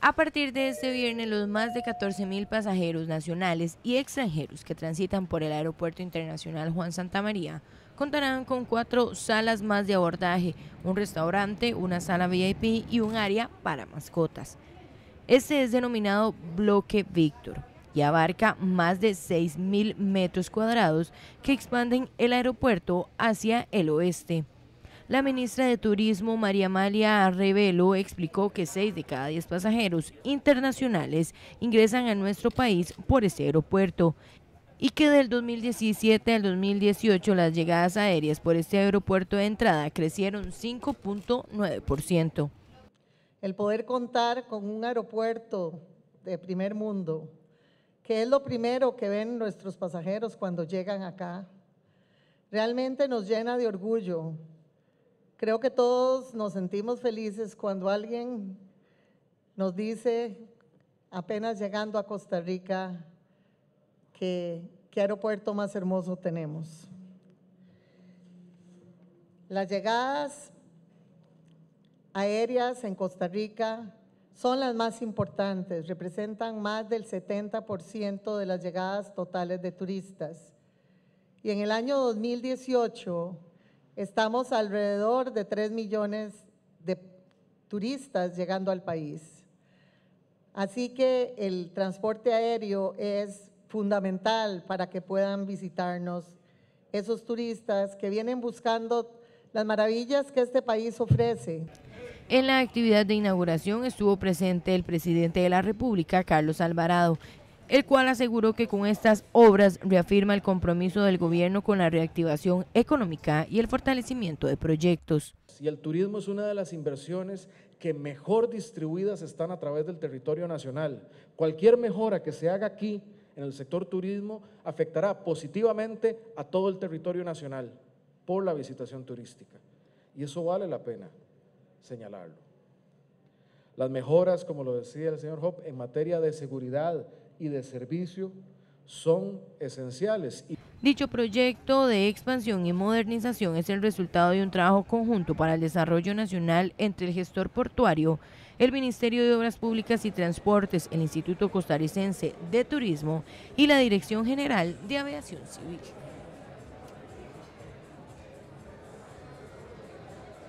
A partir de este viernes, los más de 14.000 pasajeros nacionales y extranjeros que transitan por el Aeropuerto Internacional Juan Santa María contarán con cuatro salas más de abordaje, un restaurante, una sala VIP y un área para mascotas. Este es denominado Bloque Víctor y abarca más de 6.000 metros cuadrados que expanden el aeropuerto hacia el oeste. La ministra de Turismo, María Amalia Reveló explicó que 6 de cada 10 pasajeros internacionales ingresan a nuestro país por este aeropuerto y que del 2017 al 2018 las llegadas aéreas por este aeropuerto de entrada crecieron 5.9%. El poder contar con un aeropuerto de primer mundo, que es lo primero que ven nuestros pasajeros cuando llegan acá, realmente nos llena de orgullo Creo que todos nos sentimos felices cuando alguien nos dice, apenas llegando a Costa Rica, que qué aeropuerto más hermoso tenemos. Las llegadas aéreas en Costa Rica son las más importantes, representan más del 70% de las llegadas totales de turistas. Y en el año 2018, Estamos alrededor de 3 millones de turistas llegando al país. Así que el transporte aéreo es fundamental para que puedan visitarnos esos turistas que vienen buscando las maravillas que este país ofrece. En la actividad de inauguración estuvo presente el presidente de la República, Carlos Alvarado, el cual aseguró que con estas obras reafirma el compromiso del gobierno con la reactivación económica y el fortalecimiento de proyectos. Y el turismo es una de las inversiones que mejor distribuidas están a través del territorio nacional. Cualquier mejora que se haga aquí en el sector turismo afectará positivamente a todo el territorio nacional por la visitación turística. Y eso vale la pena señalarlo. Las mejoras, como lo decía el señor Hop, en materia de seguridad, y de servicio son esenciales. Dicho proyecto de expansión y modernización es el resultado de un trabajo conjunto para el desarrollo nacional entre el gestor portuario, el Ministerio de Obras Públicas y Transportes, el Instituto Costarricense de Turismo y la Dirección General de Aviación Civil.